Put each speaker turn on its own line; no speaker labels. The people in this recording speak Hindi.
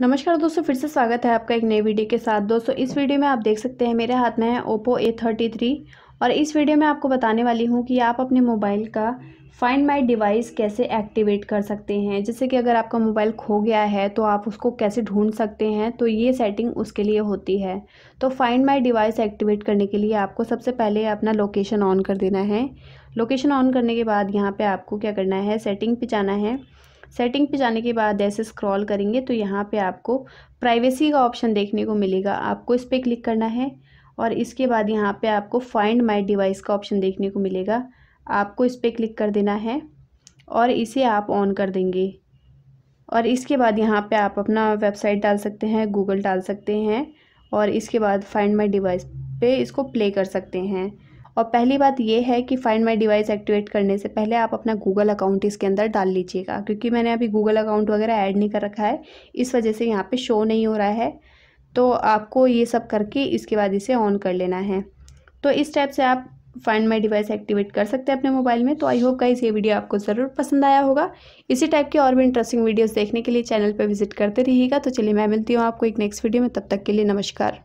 नमस्कार दोस्तों फिर से स्वागत है आपका एक नए वीडियो के साथ दोस्तों इस वीडियो में आप देख सकते हैं मेरे हाथ में है ओप्पो ए थर्टी थ्री और इस वीडियो में आपको बताने वाली हूँ कि आप अपने मोबाइल का फाइंड माई डिवाइस कैसे एक्टिवेट कर सकते हैं जैसे कि अगर आपका मोबाइल खो गया है तो आप उसको कैसे ढूंढ सकते हैं तो ये सेटिंग उसके लिए होती है तो फाइंड माई डिवाइस एक्टिवेट करने के लिए आपको सबसे पहले अपना लोकेशन ऑन कर देना है लोकेशन ऑन करने के बाद यहाँ पर आपको क्या करना है सेटिंग पर जाना है सेटिंग पे जाने के बाद ऐसे स्क्रॉल करेंगे तो यहाँ पे आपको प्राइवेसी का ऑप्शन देखने को मिलेगा आपको इस पर क्लिक करना है और इसके बाद यहाँ पे आपको फाइंड माई डिवाइस का ऑप्शन देखने को मिलेगा आपको इस पर क्लिक कर देना है और इसे आप ऑन कर देंगे और इसके बाद यहाँ पे आप अपना वेबसाइट डाल सकते हैं गूगल डाल सकते हैं और इसके बाद फाइंड माई डिवाइस पे इसको प्ले कर सकते हैं और पहली बात यह है कि फाइंड माई डिवाइस एक्टिवेट करने से पहले आप अपना गूगल अकाउंट इसके अंदर डाल लीजिएगा क्योंकि मैंने अभी गूगल अकाउंट वगैरह ऐड नहीं कर रखा है इस वजह से यहाँ पे शो नहीं हो रहा है तो आपको ये सब करके इसके बाद इसे ऑन कर लेना है तो इस टाइप से आप फाइंड माई डिवाइस एक्टिवेट कर सकते हैं अपने मोबाइल में तो आई होप का ये वीडियो आपको ज़रूर पसंद आया होगा इसी टाइप के और भी इंटरेस्टिंग वीडियोस देखने के लिए चैनल पर विजिट करते रहिएगा तो चलिए मैं मिलती हूँ आपको एक नेक्स्ट वीडियो में तब तक के लिए नमस्कार